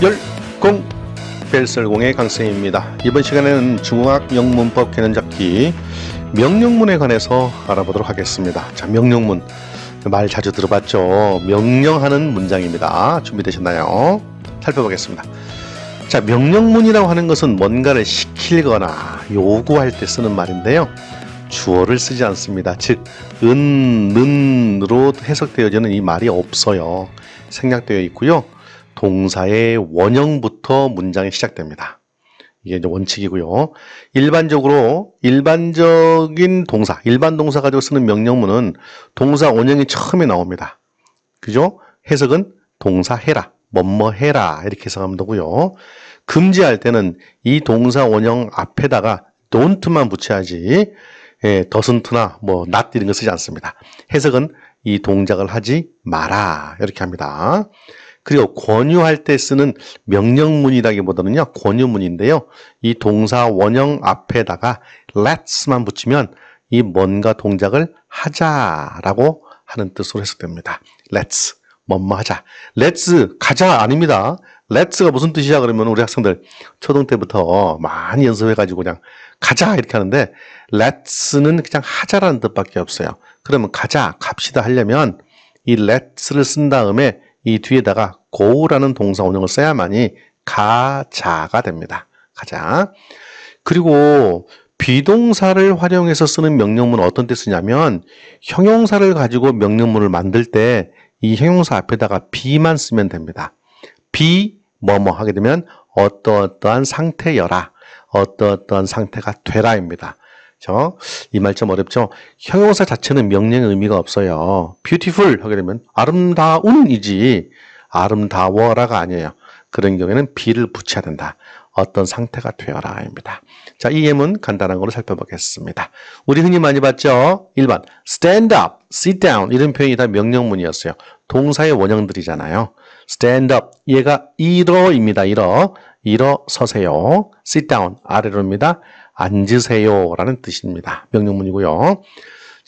열공 벨설공의 강쌤입니다. 이번 시간에는 중학 영문법 개념잡기 명령문에 관해서 알아보도록 하겠습니다. 자, 명령문 말 자주 들어봤죠. 명령하는 문장입니다. 준비되셨나요? 살펴보겠습니다. 자, 명령문이라고 하는 것은 뭔가를 시킬거나 요구할 때 쓰는 말인데요. 주어를 쓰지 않습니다. 즉, 은, 는으로 해석되어지는 이 말이 없어요. 생략되어 있고요. 동사의 원형부터 문장이 시작됩니다. 이게 이제 원칙이고요. 일반적으로 일반적인 동사, 일반 동사 가지고 쓰는 명령문은 동사 원형이 처음에 나옵니다. 그죠? 해석은 동사 해라, 뭐뭐 해라 이렇게 해석하면 되고요. 금지할 때는 이 동사 원형 앞에다가 don't만 붙여야지 예, doesn't나 뭐 not 이런 거 쓰지 않습니다. 해석은 이 동작을 하지 마라 이렇게 합니다. 그리고 권유할 때 쓰는 명령문이라기보다는요, 권유문인데요. 이 동사 원형 앞에다가 let's만 붙이면 이 뭔가 동작을 하자라고 하는 뜻으로 해석됩니다. let's, 뭐뭐 하자. let's, 가자 아닙니다. let's가 무슨 뜻이야? 그러면 우리 학생들 초등 때부터 많이 연습해가지고 그냥 가자 이렇게 하는데 let's는 그냥 하자라는 뜻밖에 없어요. 그러면 가자, 갑시다 하려면 이 let's를 쓴 다음에 이 뒤에다가 고라는 동사 원형을 써야만이 가자가 됩니다. 가자. 그리고 비동사를 활용해서 쓰는 명령문은 어떤 때 쓰냐면 형용사를 가지고 명령문을 만들 때 이 형용사 앞에다가 비만 쓰면 됩니다. 비 뭐뭐 하게 되면 어떠어떠한 상태여라. 어떠어떠한 상태가 되라입니다. 그렇이말 좀 어렵죠? 형용사 자체는 명령의 의미가 없어요. beautiful 하게 되면 아름다운이지 아름다워라가 아니에요. 그런 경우에는 비를 붙여야 된다. 어떤 상태가 되어라입니다. 자, 이 예문 간단한 걸로 살펴보겠습니다. 우리 흔히 많이 봤죠? 1번, stand up, sit down 이런 표현이 다 명령문이었어요. 동사의 원형들이잖아요. stand up, 얘가 일어입니다. 일어, 일어 서세요. sit down, 아래로입니다. 앉으세요라는 뜻입니다. 명령문이고요.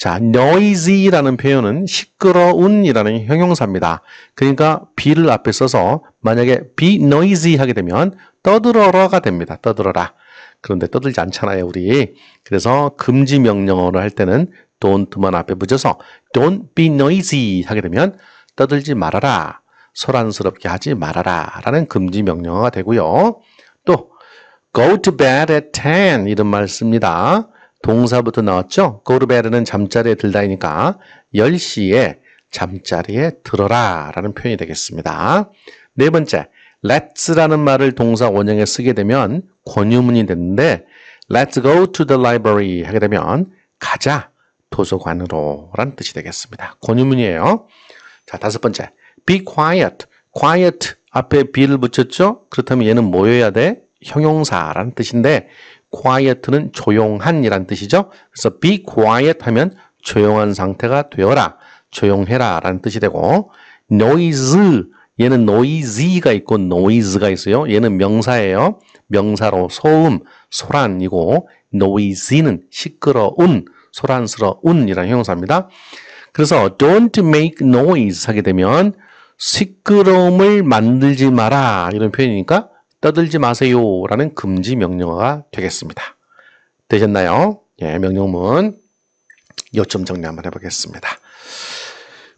자, noisy라는 표현은 시끄러운이라는 형용사입니다. 그러니까 be를 앞에 써서 만약에 be noisy 하게 되면 떠들어라가 됩니다. 떠들어라. 그런데 떠들지 않잖아요, 우리. 그래서 금지 명령어를 할 때는 don't만 앞에 붙여서 don't be noisy 하게 되면 떠들지 말아라. 소란스럽게 하지 말아라. 라는 금지 명령어가 되고요. 또 go to bed at 10 이런 말 씁니다. 동사부터 나왔죠? 고르베르는 잠자리에 들다이니까 10시에 잠자리에 들어라 라는 표현이 되겠습니다. 네 번째, let's라는 말을 동사 원형에 쓰게 되면 권유문이 됐는데 let's go to the library 하게 되면 가자 도서관으로 라는 뜻이 되겠습니다. 권유문이에요. 자, 다섯 번째, be quiet. quiet 앞에 be를 붙였죠? 그렇다면 얘는 모여야 뭐 돼? 형용사라는 뜻인데 quiet는 조용한이란 뜻이죠. 그래서 be quiet 하면 조용한 상태가 되어라, 조용해라 라는 뜻이 되고 noise, 얘는 noisy가 있고 noise가 있어요. 얘는 명사예요. 명사로 소음, 소란이고 noisy는 시끄러운, 소란스러운이라는 형용사입니다. 그래서 don't make noise 하게 되면 시끄러움을 만들지 마라 이런 표현이니까 떠들지 마세요라는 금지 명령어가 되겠습니다. 되셨나요? 예, 명령문 요점 정리 한번 해보겠습니다.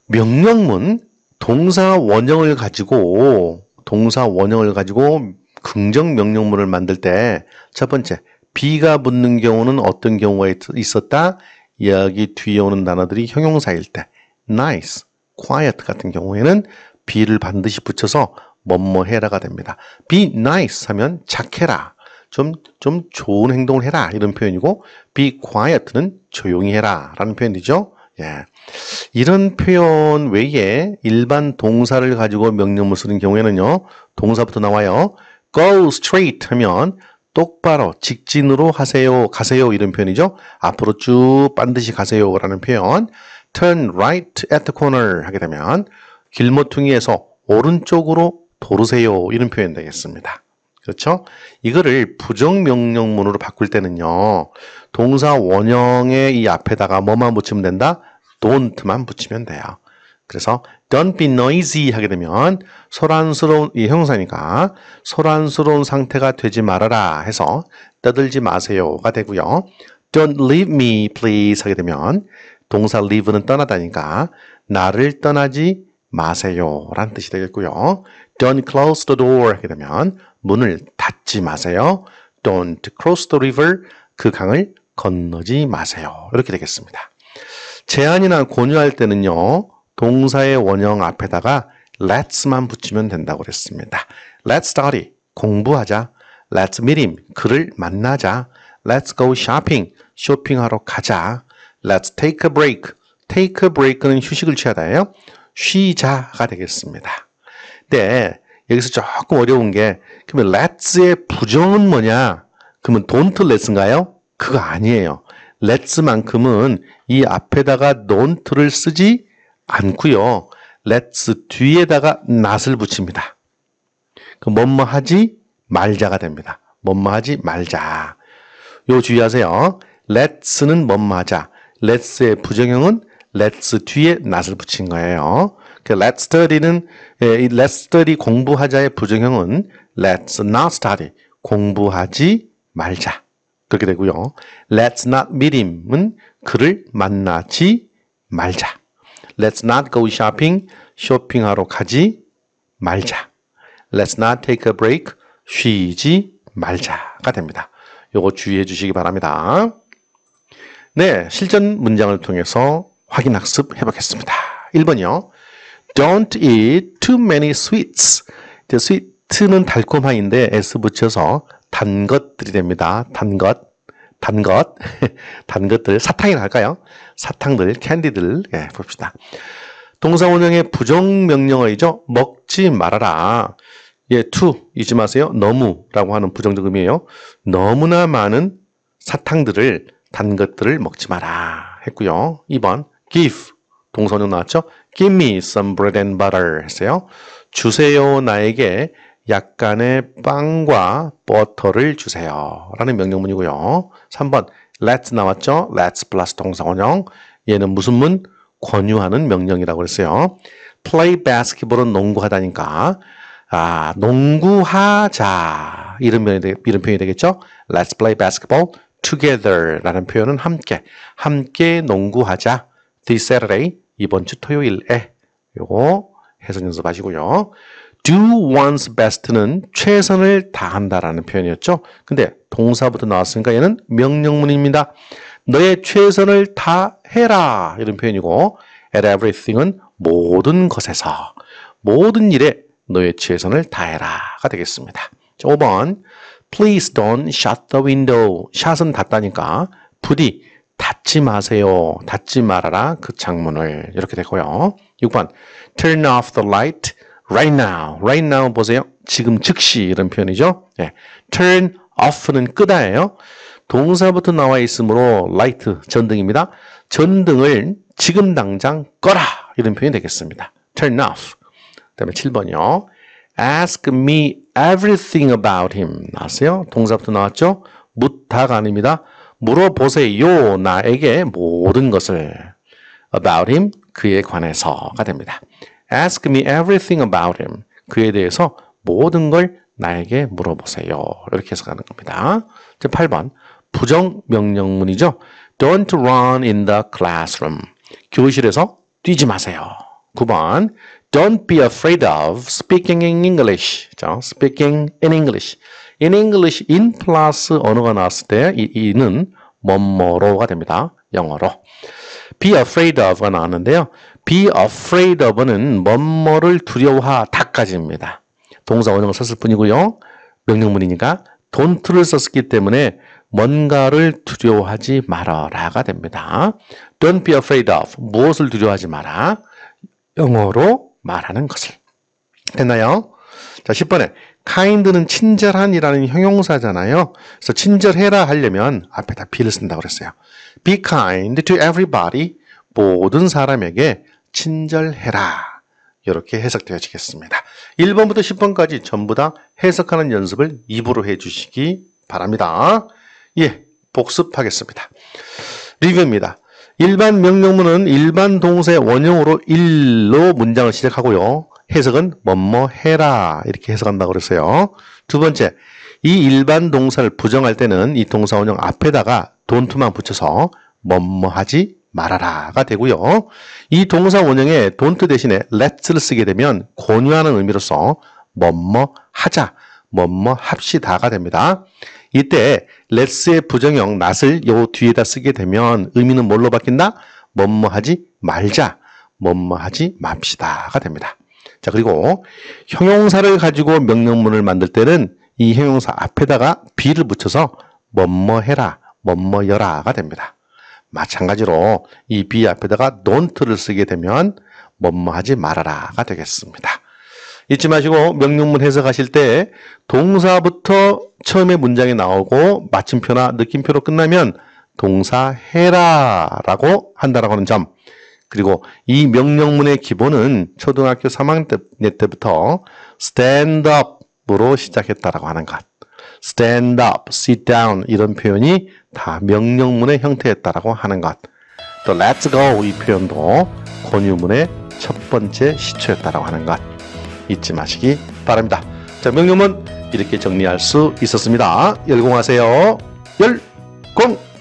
명령문 동사 원형을 가지고 동사 원형을 가지고 긍정 명령문을 만들 때 첫 번째 비가 붙는 경우는 어떤 경우에 있었다? 이야기 뒤에 오는 단어들이 형용사일 때 nice, quiet 같은 경우에는 비를 반드시 붙여서 뭐뭐 해라가 됩니다. be nice 하면 착해라. 좀, 좀 좋은 행동을 해라. 이런 표현이고, be quiet는 조용히 해라. 라는 표현이죠. 예. 이런 표현 외에 일반 동사를 가지고 명령문 쓰는 경우에는요, 동사부터 나와요. go straight 하면 똑바로 직진으로 하세요, 가세요 이런 표현이죠. 앞으로 쭉 반드시 가세요라는 표현. turn right at the corner 하게 되면 길모퉁이에서 오른쪽으로 도르세요 이런 표현 되겠습니다. 그렇죠? 이거를 부정명령문으로 바꿀 때는요. 동사 원형의 이 앞에다가 뭐만 붙이면 된다? don't만 붙이면 돼요. 그래서 don't be noisy 하게 되면 소란스러운 이 형사니까 소란스러운 상태가 되지 말아라 해서 떠들지 마세요가 되고요. don't leave me please 하게 되면 동사 leave는 떠나다니까 나를 떠나지 마세요 라는 뜻이 되겠고요. Don't close the door. 하게 되면 문을 닫지 마세요. Don't cross the river. 그 강을 건너지 마세요. 이렇게 되겠습니다. 제안이나 권유할 때는요. 동사의 원형 앞에다가 let's만 붙이면 된다고 그랬습니다. Let's study. 공부하자. Let's meet him. 그를 만나자. Let's go shopping. 쇼핑하러 가자. Let's take a break. take a break는 휴식을 취하다예요. 쉬자가 되겠습니다. 때 여기서 조금 어려운 게 그러면 let's의 부정은 뭐냐? 그러면 don't let's인가요? 그거 아니에요. let's만큼은 이 앞에다가 don't를 쓰지 않고요. let's 뒤에다가 not을 붙입니다. 그 뭐뭐 하지 말자가 됩니다. 뭐뭐 하지 말자. 요 주의하세요. let's는 뭐뭐 하자. let's의 부정형은 let's 뒤에 not을 붙인 거예요. 그 let's t 예, u d y 는이 l e t study 공부하자의 부정형은 let's not study 공부하지 말자 그렇게 되고요. let's not meet him은 그를 만나지 말자. let's not go shopping 쇼핑하러 가지 말자. let's not take a break 쉬지 말자가 됩니다. 요거 주의해 주시기 바랍니다. 네, 실전 문장을 통해서 확인 학습해 보겠습니다. 1번이요. Don't eat too many sweets. 이제 sweet는 달콤함인데 s 붙여서 단 것들이 됩니다. 단 것, 단 것, 단 것들 사탕이라 할까요? 사탕들, 캔디들 예, 봅시다. 동사 원형의 부정 명령어이죠. 먹지 말아라. 예, to 잊지 마세요. 너무라고 하는 부정적 의미예요. 너무나 많은 사탕들을 단 것들을 먹지 마라 했고요. 2번 give 동선형 나왔죠? Give me some bread and butter 했어요. 주세요 나에게 약간의 빵과 버터를 주세요. 라는 명령문이고요. 3번 let's 나왔죠? let's 플러스 동선형 얘는 무슨 문? 권유하는 명령이라고 그랬어요. play basketball은 농구하다니까 아, 농구하자 이런 표이 되, 이런 표현이 되겠죠? let's play basketball together라는 표현은 함께 함께 농구하자 this Saturday 이번 주 토요일에 요거 해석 연습하시고요. do one's best는 최선을 다한다라는 표현이었죠. 근데 동사부터 나왔으니까 얘는 명령문입니다. 너의 최선을 다해라 이런 표현이고 at everything은 모든 것에서 모든 일에 너의 최선을 다해라가 되겠습니다. 5번 please don't shut the window 샷은 닫다니까 부디 닫지 마세요. 닫지 말아라. 그 창문을. 이렇게 되고요. 6번. Turn off the light right now. right now 보세요. 지금 즉시 이런 표현이죠. 네. turn off는 끄다예요. 동사부터 나와 있으므로 light 전등입니다. 전등을 지금 당장 꺼라 이런 표현이 되겠습니다. turn off. 그다음에 7번이요. ask me everything about him 나왔어요. 동사부터 나왔죠. 묻다가 아닙니다. 물어보세요. 나에게 모든 것을 about him 그에 관해서가 됩니다. Ask me everything about him. 그에 대해서 모든 걸 나에게 물어보세요. 이렇게 해석하는 겁니다. 8번 부정 명령문이죠. Don't run in the classroom. 교실에서 뛰지 마세요. 9번 Don't be afraid of speaking in English. 자, speaking in English. in English in 플러 s 언어가 나왔을 때 이, 이는 뭐뭐로가 됩니다. 영어로. be afraid of가 나왔는데요. be afraid of는 뭐뭐를 두려워하다까지입니다. 동사 원형을 썼을 뿐이고요. 명령문이니까 don't를 썼기 때문에 뭔가를 두려워하지 말아라가 됩니다. Don't be afraid of. 무엇을 두려워하지 마라. 영어로 말하는 것을. 됐나요? 자, 10번에 카인드는 친절한이라는 형용사잖아요. 그래서 친절해라 하려면 앞에다 be를 쓴다고 그랬어요. Be kind to everybody. 모든 사람에게 친절해라. 이렇게 해석되어지겠습니다. 1번부터 10번까지 전부 다 해석하는 연습을 입으로 해주시기 바랍니다. 예, 복습하겠습니다. 리뷰입니다. 일반 명령문은 일반 동사의 원형으로 1로 문장을 시작하고요. 해석은 뭐뭐 해라 이렇게 해석한다고 그랬어요. 두 번째, 이 일반 동사를 부정할 때는 이 동사 원형 앞에다가 돈투만 붙여서 뭐뭐 하지 말아라가 되고요. 이 동사 원형에 돈트 대신에 let's를 쓰게 되면 권유하는 의미로서 뭐뭐 하자, 뭐뭐 합시다가 됩니다. 이때 let's의 부정형 not을 요 뒤에다 쓰게 되면 의미는 뭘로 바뀐다? 뭐뭐 하지 말자, 뭐뭐 하지 맙시다가 됩니다. 자, 그리고 형용사를 가지고 명령문을 만들 때는 이 형용사 앞에다가 비를 붙여서 뭐뭐 해라, 뭐뭐 여라가 됩니다. 마찬가지로 이 비 앞에다가 don't를 쓰게 되면 뭐뭐 하지 말아라가 되겠습니다. 잊지 마시고 명령문 해석하실 때 동사부터 처음에 문장이 나오고 마침표나 느낌표로 끝나면 동사 해라라고 한다라고 하는 점 그리고 이 명령문의 기본은 초등학교 3학년 때부터 stand up으로 시작했다라고 하는 것. stand up, sit down 이런 표현이 다 명령문의 형태였다라고 하는 것. 또 let's go 이 표현도 권유문의 첫 번째 시초였다라고 하는 것 잊지 마시기 바랍니다. 자, 명령문 이렇게 정리할 수 있었습니다. 열공하세요. 열공!